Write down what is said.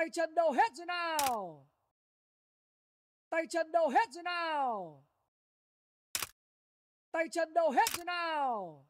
tay chân đâu hết rồi nào tay chân đâu hết rồi nào tay chân đâu hết rồi nào